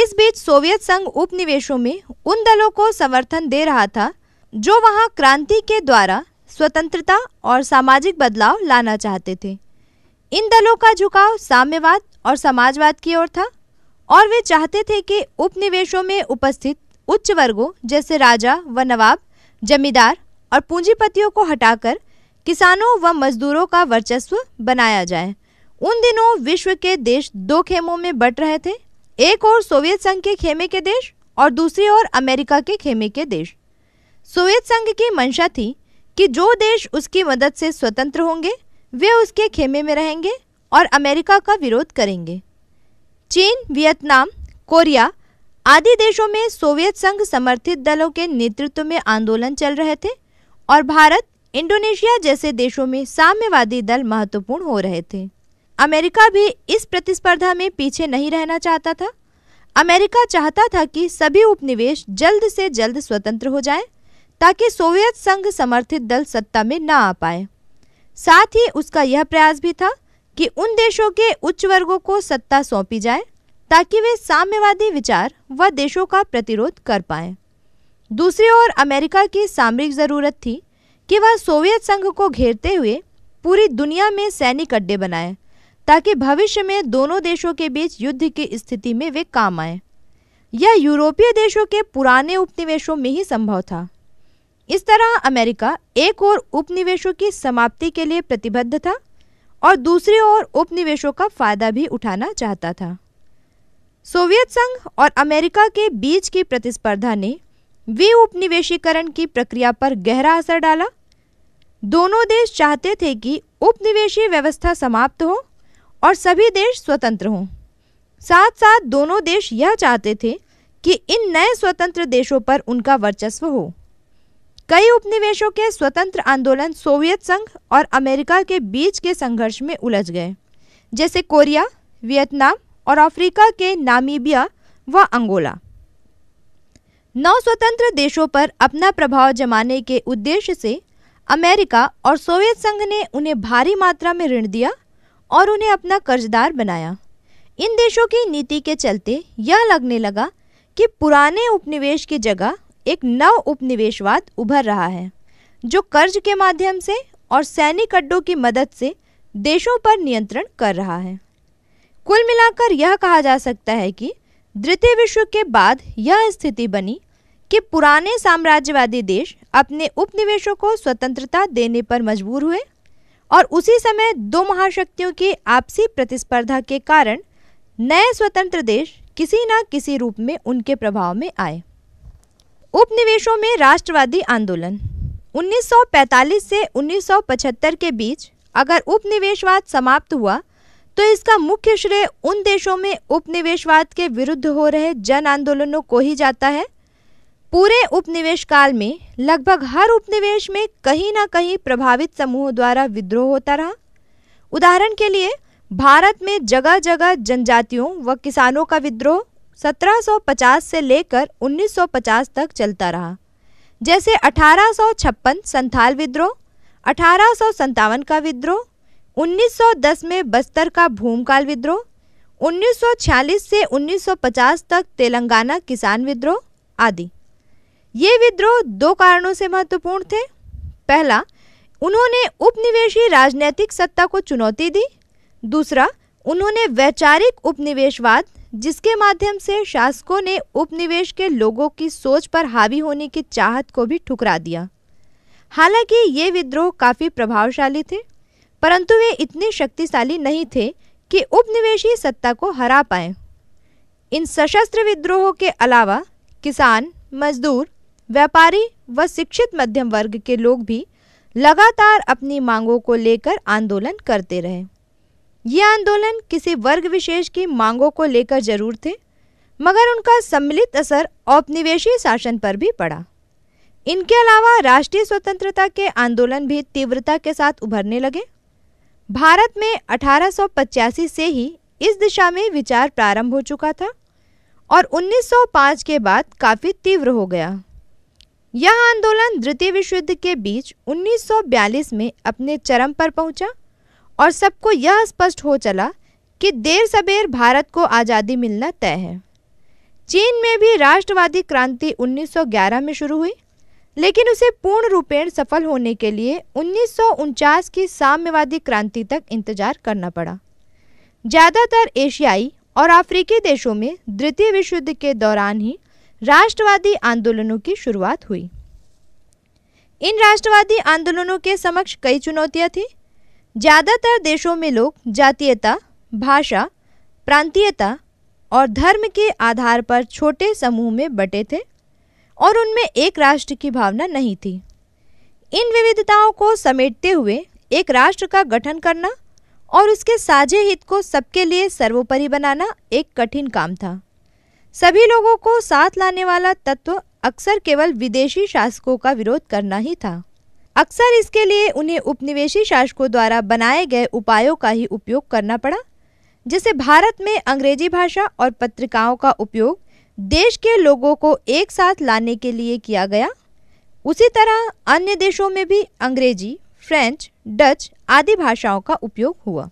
इस बीच सोवियत संघ उपनिवेशों में उन दलों को समर्थन दे रहा था जो वहां क्रांति के द्वारा स्वतंत्रता और सामाजिक बदलाव लाना चाहते थे इन दलों का झुकाव साम्यवाद और समाजवाद की ओर था और वे चाहते थे कि उपनिवेशों में उपस्थित उच्च वर्गों जैसे राजा व नवाब जमींदार और पूंजीपतियों को हटाकर किसानों व मजदूरों का वर्चस्व बनाया जाए उन दिनों विश्व के देश दो खेमों में बट रहे थे एक और सोवियत संघ के खेमे के देश और दूसरी ओर अमेरिका के खेमे के देश सोवियत संघ की मंशा थी कि जो देश उसकी मदद से स्वतंत्र होंगे वे उसके खेमे में रहेंगे और अमेरिका का विरोध करेंगे चीन वियतनाम कोरिया आदि देशों में सोवियत संघ समर्थित दलों के नेतृत्व में आंदोलन चल रहे थे और भारत इंडोनेशिया जैसे देशों में साम्यवादी दल महत्वपूर्ण हो रहे थे अमेरिका भी इस प्रतिस्पर्धा में पीछे नहीं रहना चाहता था अमेरिका चाहता था कि सभी उपनिवेश जल्द से जल्द स्वतंत्र हो जाएं ताकि सोवियत संघ समर्थित दल सत्ता में ना आ पाए साथ ही उसका यह प्रयास भी था कि उन देशों के उच्च वर्गों को सत्ता सौंपी जाए ताकि वे साम्यवादी विचार व देशों का प्रतिरोध कर पाए दूसरी ओर अमेरिका की सामरिक ज़रूरत थी कि वह सोवियत संघ को घेरते हुए पूरी दुनिया में सैनिक अड्डे बनाए ताकि भविष्य में दोनों देशों के बीच युद्ध की स्थिति में वे काम आए यह यूरोपीय देशों के पुराने उपनिवेशों में ही संभव था इस तरह अमेरिका एक और उपनिवेशों की समाप्ति के लिए प्रतिबद्ध था और दूसरी ओर उपनिवेशों का फायदा भी उठाना चाहता था सोवियत संघ और अमेरिका के बीच की प्रतिस्पर्धा ने वे उपनिवेशीकरण की प्रक्रिया पर गहरा असर डाला दोनों देश चाहते थे कि उपनिवेशी व्यवस्था समाप्त हो और सभी देश स्वतंत्र हों साथ साथ दोनों देश यह चाहते थे कि इन नए स्वतंत्र देशों पर उनका वर्चस्व हो कई उपनिवेशों के स्वतंत्र आंदोलन सोवियत संघ और अमेरिका के बीच के संघर्ष में उलझ गए जैसे कोरिया वियतनाम और अफ्रीका के नामीबिया व अंगोला नौ स्वतंत्र देशों पर अपना प्रभाव जमाने के उद्देश्य से अमेरिका और सोवियत संघ ने उन्हें भारी मात्रा में ऋण दिया और उन्हें अपना कर्जदार बनाया इन देशों की नीति के चलते यह लगने लगा कि पुराने उपनिवेश की जगह एक नव उपनिवेशवाद उभर रहा है जो कर्ज के माध्यम से और सैनिक अड्डों की मदद से देशों पर नियंत्रण कर रहा है कुल मिलाकर यह कहा जा सकता है कि द्वितीय विश्व के बाद यह स्थिति बनी कि पुराने साम्राज्यवादी देश अपने उपनिवेशों को स्वतंत्रता देने पर मजबूर हुए और उसी समय दो महाशक्तियों की आपसी प्रतिस्पर्धा के कारण नए स्वतंत्र देश किसी न किसी रूप में उनके प्रभाव में आए उपनिवेशों में राष्ट्रवादी आंदोलन 1945 से 1975 के बीच अगर उपनिवेशवाद समाप्त हुआ तो इसका मुख्य श्रेय उन देशों में उपनिवेशवाद के विरुद्ध हो रहे जन आंदोलनों को ही जाता है पूरे उपनिवेश काल में लगभग हर उपनिवेश में कहीं ना कहीं प्रभावित समूह द्वारा विद्रोह होता रहा उदाहरण के लिए भारत में जगह जगह जनजातियों व किसानों का विद्रोह 1750 से लेकर 1950 तक चलता रहा जैसे अठारह संथाल विद्रोह अठारह का विद्रोह 1910 में बस्तर का भूमकाल विद्रोह 1946 से 1950 तक तेलंगाना किसान विद्रोह आदि ये विद्रोह दो कारणों से महत्वपूर्ण थे पहला उन्होंने उपनिवेशी राजनैतिक सत्ता को चुनौती दी दूसरा उन्होंने वैचारिक उपनिवेशवाद जिसके माध्यम से शासकों ने उपनिवेश के लोगों की सोच पर हावी होने की चाहत को भी ठुकरा दिया हालांकि ये विद्रोह काफ़ी प्रभावशाली थे परंतु वे इतने शक्तिशाली नहीं थे कि उपनिवेशी सत्ता को हरा पाए इन सशस्त्र विद्रोहों के अलावा किसान मजदूर व्यापारी व शिक्षित मध्यम वर्ग के लोग भी लगातार अपनी मांगों को लेकर आंदोलन करते रहे ये आंदोलन किसी वर्ग विशेष की मांगों को लेकर जरूर थे मगर उनका सम्मिलित असर औपनिवेशी शासन पर भी पड़ा इनके अलावा राष्ट्रीय स्वतंत्रता के आंदोलन भी तीव्रता के साथ उभरने लगे भारत में अठारह से ही इस दिशा में विचार प्रारंभ हो चुका था और 1905 के बाद काफ़ी तीव्र हो गया यह आंदोलन द्वितीय विश्व युद्ध के बीच 1942 में अपने चरम पर पहुंचा और सबको यह स्पष्ट हो चला कि देर सबेर भारत को आज़ादी मिलना तय है चीन में भी राष्ट्रवादी क्रांति 1911 में शुरू हुई लेकिन उसे पूर्ण रूपेण सफल होने के लिए उन्नीस की साम्यवादी क्रांति तक इंतजार करना पड़ा ज़्यादातर एशियाई और अफ्रीकी देशों में द्वितीय विश्व युद्ध के दौरान ही राष्ट्रवादी आंदोलनों की शुरुआत हुई इन राष्ट्रवादी आंदोलनों के समक्ष कई चुनौतियां थीं ज़्यादातर देशों में लोग जातीयता भाषा प्रांतीयता और धर्म के आधार पर छोटे समूह में बटे थे और उनमें एक राष्ट्र की भावना नहीं थी इन विविधताओं को समेटते हुए एक राष्ट्र का गठन करना और उसके साझे हित को सबके लिए सर्वोपरि बनाना एक कठिन काम था सभी लोगों को साथ लाने वाला तत्व अक्सर केवल विदेशी शासकों का विरोध करना ही था अक्सर इसके लिए उन्हें उपनिवेशी शासकों द्वारा बनाए गए उपायों का ही उपयोग करना पड़ा जिसे भारत में अंग्रेजी भाषा और पत्रिकाओं का उपयोग देश के लोगों को एक साथ लाने के लिए किया गया उसी तरह अन्य देशों में भी अंग्रेजी फ्रेंच डच आदि भाषाओं का उपयोग हुआ